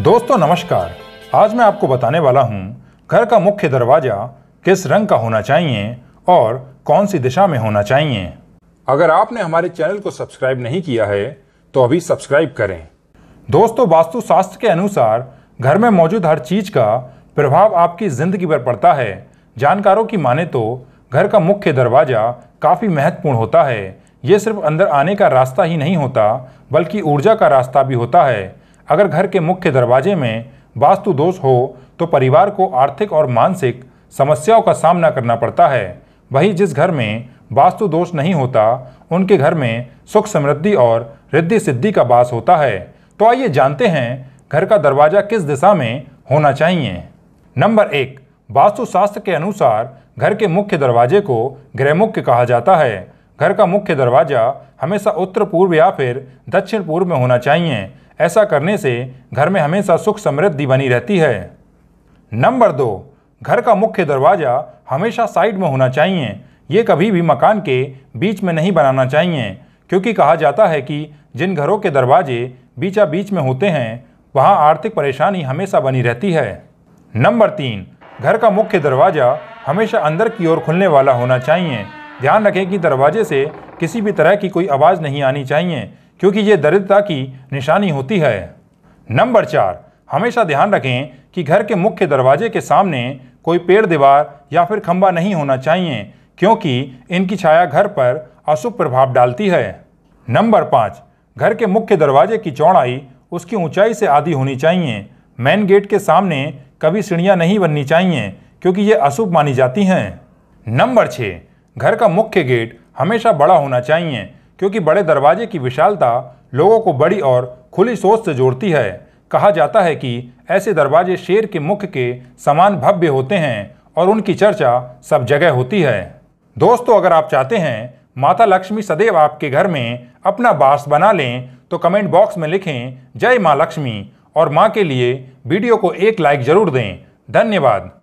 दोस्तों नमस्कार आज मैं आपको बताने वाला हूँ घर का मुख्य दरवाज़ा किस रंग का होना चाहिए और कौन सी दिशा में होना चाहिए अगर आपने हमारे चैनल को सब्सक्राइब नहीं किया है तो अभी सब्सक्राइब करें दोस्तों वास्तुशास्त्र के अनुसार घर में मौजूद हर चीज़ का प्रभाव आपकी ज़िंदगी पर पड़ता है जानकारों की माने तो घर का मुख्य दरवाज़ा काफ़ी महत्वपूर्ण होता है ये सिर्फ अंदर आने का रास्ता ही नहीं होता बल्कि ऊर्जा का रास्ता भी होता है अगर घर के मुख्य दरवाजे में वास्तु दोष हो तो परिवार को आर्थिक और मानसिक समस्याओं का सामना करना पड़ता है वही जिस घर में वास्तु दोष नहीं होता उनके घर में सुख समृद्धि और रिद्धि सिद्धि का वास होता है तो आइए जानते हैं घर का दरवाज़ा किस दिशा में होना चाहिए नंबर एक वास्तुशास्त्र के अनुसार घर के मुख्य दरवाजे को गृहमुख्य कहा जाता है घर का मुख्य दरवाज़ा हमेशा उत्तर पूर्व या फिर दक्षिण पूर्व में होना चाहिए ऐसा करने से घर में हमेशा सुख समृद्धि बनी रहती है नंबर दो घर का मुख्य दरवाज़ा हमेशा साइड में होना चाहिए ये कभी भी मकान के बीच में नहीं बनाना चाहिए क्योंकि कहा जाता है कि जिन घरों के दरवाजे बीचा बीच में होते हैं वहाँ आर्थिक परेशानी हमेशा बनी रहती है नंबर तीन घर का मुख्य दरवाज़ा हमेशा अंदर की ओर खुलने वाला होना चाहिए ध्यान रखें कि दरवाजे से किसी भी तरह की कोई आवाज़ नहीं आनी चाहिए क्योंकि ये दरिद्रता की निशानी होती है नंबर चार हमेशा ध्यान रखें कि घर के मुख्य दरवाजे के सामने कोई पेड़ दीवार या फिर खंबा नहीं होना चाहिए क्योंकि इनकी छाया घर पर अशुभ प्रभाव डालती है नंबर पाँच घर के मुख्य दरवाजे की चौड़ाई उसकी ऊंचाई से आधी होनी चाहिए मेन गेट के सामने कभी सीढ़ियाँ नहीं बननी चाहिए क्योंकि ये अशुभ मानी जाती हैं नंबर छः घर का मुख्य गेट हमेशा बड़ा होना चाहिए क्योंकि बड़े दरवाजे की विशालता लोगों को बड़ी और खुली सोच से जोड़ती है कहा जाता है कि ऐसे दरवाजे शेर के मुख के समान भव्य होते हैं और उनकी चर्चा सब जगह होती है दोस्तों अगर आप चाहते हैं माता लक्ष्मी सदैव आपके घर में अपना बास बना लें तो कमेंट बॉक्स में लिखें जय माँ लक्ष्मी और माँ के लिए वीडियो को एक लाइक ज़रूर दें धन्यवाद